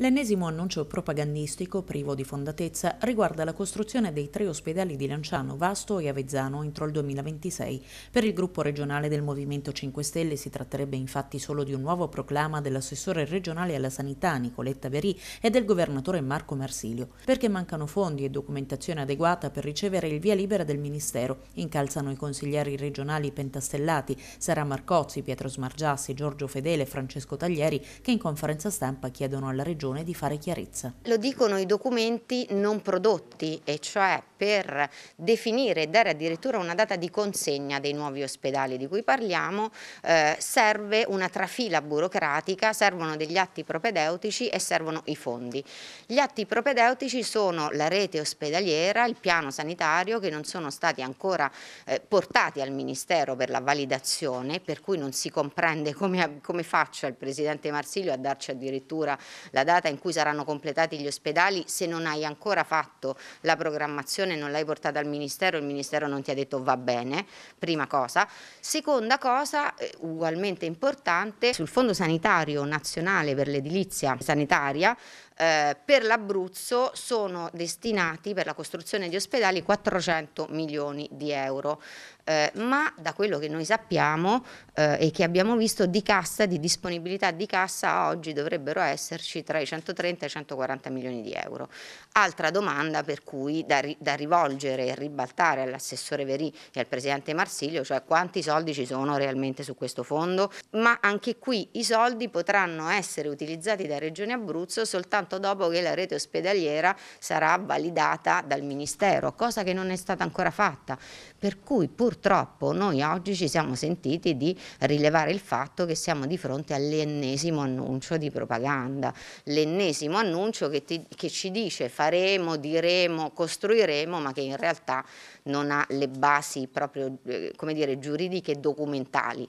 L'ennesimo annuncio propagandistico privo di fondatezza riguarda la costruzione dei tre ospedali di Lanciano, Vasto e Avezzano entro il 2026. Per il gruppo regionale del Movimento 5 Stelle si tratterebbe infatti solo di un nuovo proclama dell'assessore regionale alla sanità Nicoletta Verì e del governatore Marco Marsilio, perché mancano fondi e documentazione adeguata per ricevere il via libera del Ministero. Incalzano i consiglieri regionali pentastellati, Sara Marcozzi, Pietro Smargiassi, Giorgio Fedele e Francesco Taglieri che in conferenza stampa chiedono alla regione ragione di fare chiarezza. Lo dicono i documenti non prodotti, e cioè per definire e dare addirittura una data di consegna dei nuovi ospedali di cui parliamo, eh, serve una trafila burocratica, servono degli atti propedeutici e servono i fondi. Gli atti propedeutici sono la rete ospedaliera, il piano sanitario che non sono stati ancora eh, portati al Ministero per la validazione, per cui non si comprende come, come faccia il Presidente Marsilio a darci addirittura la data data in cui saranno completati gli ospedali, se non hai ancora fatto la programmazione non l'hai portata al Ministero, il Ministero non ti ha detto va bene, prima cosa. Seconda cosa, eh, ugualmente importante, sul Fondo Sanitario Nazionale per l'Edilizia Sanitaria, eh, per l'Abruzzo sono destinati per la costruzione di ospedali 400 milioni di euro, eh, ma da quello che noi sappiamo eh, e che abbiamo visto di cassa, di disponibilità di cassa, oggi dovrebbero esserci tra i 130 ai 140 milioni di euro. Altra domanda per cui da, da rivolgere e ribaltare all'assessore Verì e al presidente Marsilio, cioè quanti soldi ci sono realmente su questo fondo, ma anche qui i soldi potranno essere utilizzati da Regione Abruzzo soltanto dopo che la rete ospedaliera sarà validata dal Ministero, cosa che non è stata ancora fatta. Per cui purtroppo noi oggi ci siamo sentiti di rilevare il fatto che siamo di fronte all'ennesimo annuncio di propaganda. Le l'ennesimo annuncio che, ti, che, ci dice faremo, diremo, costruiremo, ma che in realtà non ha le basi proprio, eh, come dire, giuridiche e documentali.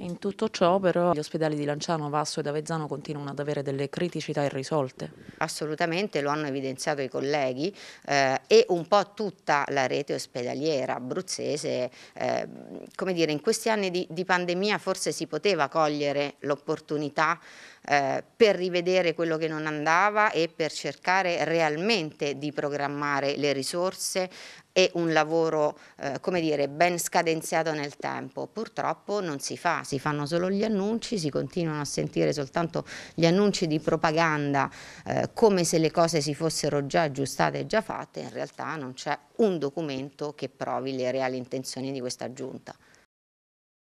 In tutto ciò però gli ospedali di Lanciano, Vasso ed Avezzano continuano ad avere delle criticità irrisolte. Assolutamente, lo hanno evidenziato i colleghi eh, e un po' tutta la rete ospedaliera abruzzese. Eh, come dire, in questi anni di, di pandemia forse si poteva cogliere l'opportunità eh, per rivedere quello che non andava e per cercare realmente di programmare le risorse e un lavoro, eh, come dire, ben scadenziato nel tempo. Purtroppo non si fa, si fanno solo gli annunci, si continuano a sentire soltanto gli annunci di propaganda eh, come se le cose si fossero già aggiustate e già fatte, in realtà non c'è un documento che provi le reali intenzioni di questa giunta.